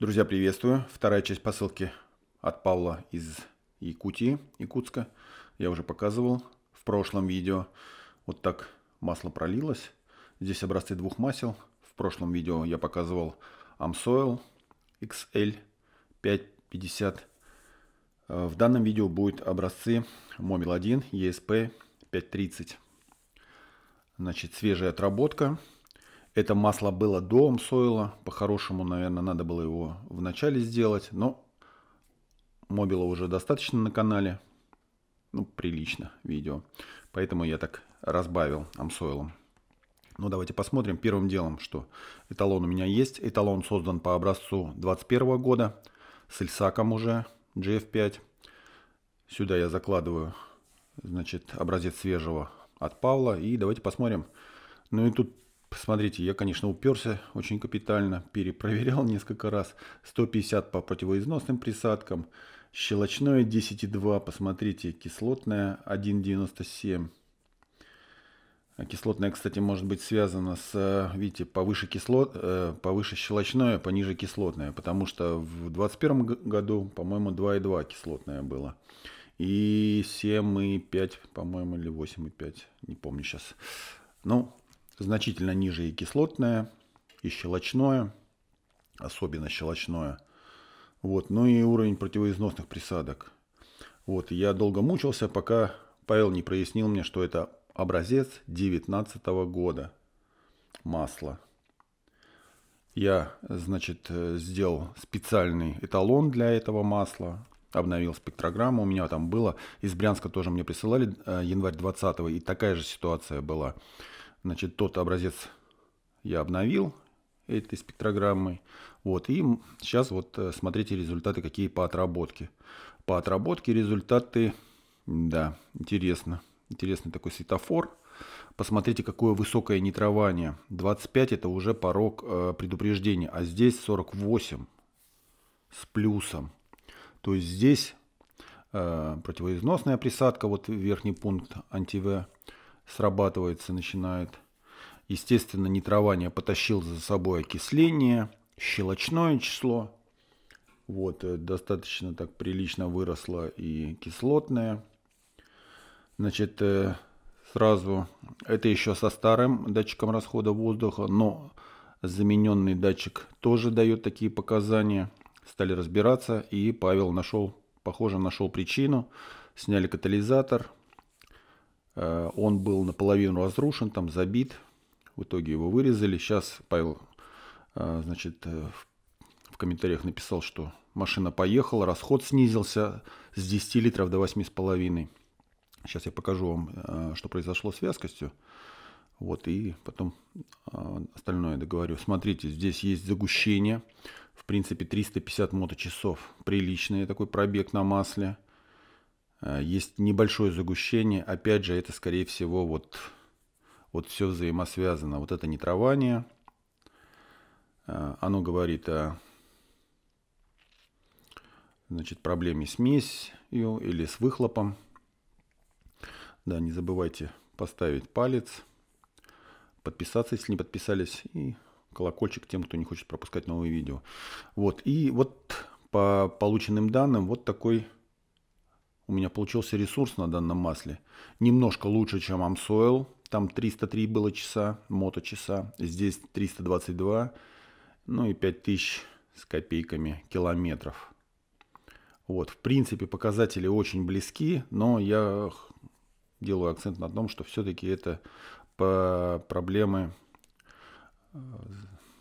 Друзья, приветствую. Вторая часть посылки от Павла из Якутии, Якутска. Я уже показывал в прошлом видео. Вот так масло пролилось. Здесь образцы двух масел. В прошлом видео я показывал Amsoil XL 550. Э, в данном видео будут образцы Mobil 1 ESP 530. Значит, свежая отработка. Это масло было до Амсойла. По-хорошему, наверное, надо было его в начале сделать. Но мобила уже достаточно на канале. Ну, прилично видео. Поэтому я так разбавил Амсойлом. Ну, давайте посмотрим. Первым делом, что эталон у меня есть. Эталон создан по образцу 2021 года с эльсаком уже GF5. Сюда я закладываю, значит, образец свежего от Павла. И давайте посмотрим. Ну и тут Посмотрите, я, конечно, уперся очень капитально, перепроверял несколько раз. 150 по противоизносным присадкам, щелочное 10,2, посмотрите, кислотное 1,97. А кислотное, кстати, может быть связано с, э, видите, повыше, кислот, э, повыше щелочное, пониже кислотное, потому что в 2021 году, по-моему, 2,2 кислотное было. И 7,5, по-моему, или 8,5, не помню сейчас. Ну, значительно ниже и кислотное, и щелочное, особенно щелочное. Вот, ну и уровень противоизносных присадок. Вот, я долго мучился, пока Павел не прояснил мне, что это образец 19 года масла. Я, значит, сделал специальный эталон для этого масла, обновил спектрограмму. У меня там было, из Брянска тоже мне присылали э, январь 20 и такая же ситуация была. Значит, тот образец я обновил этой спектрограммой. Вот, и сейчас вот э, смотрите результаты, какие по отработке. По отработке результаты, да, интересно. Интересный такой светофор. Посмотрите, какое высокое нитрование. 25 это уже порог э, предупреждения, а здесь 48 с плюсом. То есть здесь э, противоизносная присадка, вот верхний пункт анти-В срабатывается, начинает, естественно, нитрование потащил за собой окисление, щелочное число. Вот, э, достаточно так прилично выросло и кислотное. Значит, э, сразу, это еще со старым датчиком расхода воздуха, но замененный датчик тоже дает такие показания. Стали разбираться, и Павел нашел, похоже, нашел причину. Сняли катализатор, Э, он был наполовину разрушен, там забит. В итоге его вырезали. Сейчас Павел э, значит, э, в комментариях написал, что машина поехала, расход снизился с 10 литров до 8,5. Сейчас я покажу вам, что произошло с вязкостью. Вот, и потом остальное договорю. Смотрите, здесь есть загущение. В принципе, 350 моточасов. Приличный такой пробег на масле. Э, есть небольшое загущение. Опять же, это, скорее всего, вот, вот все взаимосвязано. Вот это нетрование. Э, оно говорит о значит, проблеме с смесью или с выхлопом. Да, не забывайте поставить палец, подписаться, если не подписались, и колокольчик тем, кто не хочет пропускать новые видео. Вот, и вот по полученным данным вот такой у меня получился ресурс на данном масле. Немножко лучше, чем Amsoil. Там 303 было часа, моточаса. Здесь 322. Ну и 5000 с копейками километров. Вот, в принципе, показатели очень близки, но я делаю акцент на том, что все-таки это по проблемы э,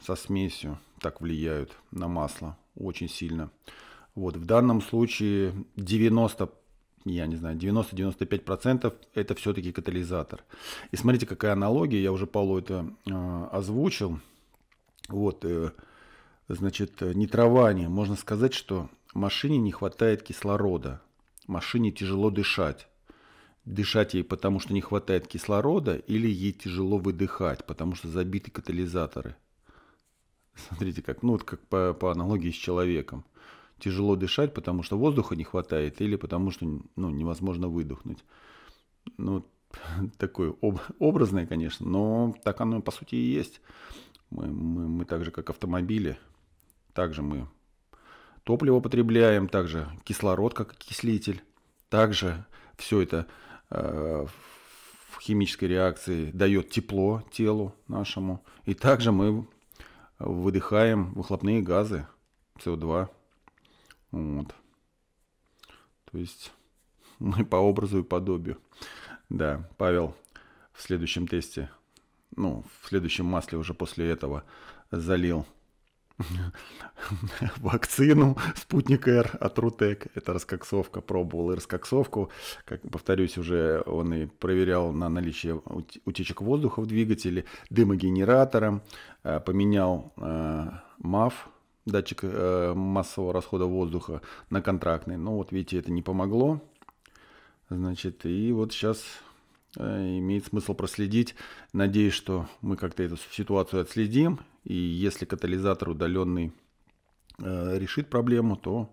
со смесью так влияют на масло очень сильно. Вот в данном случае 90 я не знаю, 90-95% это все-таки катализатор. И смотрите, какая аналогия, я уже Павлу это э, озвучил. Вот, э, значит, нитрование. Можно сказать, что машине не хватает кислорода. Машине тяжело дышать. Дышать ей потому, что не хватает кислорода, или ей тяжело выдыхать, потому что забиты катализаторы. Смотрите, как, ну, вот как по, по аналогии с человеком тяжело дышать, потому что воздуха не хватает или потому что ну, невозможно выдохнуть. Ну, такое об, образное, конечно, но так оно по сути и есть. Мы, мы, мы так же, как автомобили, также мы топливо потребляем, также кислород как окислитель, также все это э, в химической реакции дает тепло телу нашему, и также мы выдыхаем выхлопные газы, СО2. Вот. То есть мы ну по образу и подобию. Да, Павел в следующем тесте, ну, в следующем масле уже после этого залил вакцину Спутник Р от Рутек. Это раскоксовка, пробовал и раскоксовку. Как, повторюсь, уже он и проверял на наличие утечек воздуха в двигателе, дымогенератором, э, поменял э, датчик э, массового расхода воздуха на контрактный. Но ну, вот видите, это не помогло. Значит, и вот сейчас э, имеет смысл проследить. Надеюсь, что мы как-то эту ситуацию отследим. И если катализатор удаленный э, решит проблему, то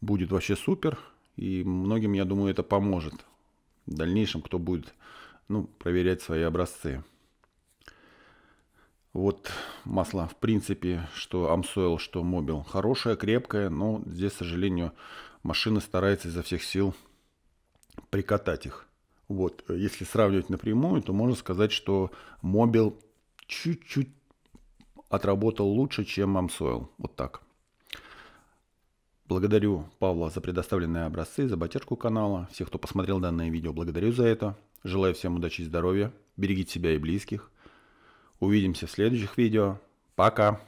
будет вообще супер. И многим, я думаю, это поможет в дальнейшем, кто будет ну, проверять свои образцы. Вот масло, в принципе, что Amsoil, что Mobil. Хорошее, крепкое, но здесь, к сожалению, машина старается изо всех сил прикатать их. Вот, если сравнивать напрямую, то можно сказать, что Mobil чуть-чуть отработал лучше, чем Amsoil. Вот так. Благодарю Павла за предоставленные образцы, за поддержку канала. Всех, кто посмотрел данное видео, благодарю за это. Желаю всем удачи и здоровья. Берегите себя и близких. Увидимся в следующих видео. Пока!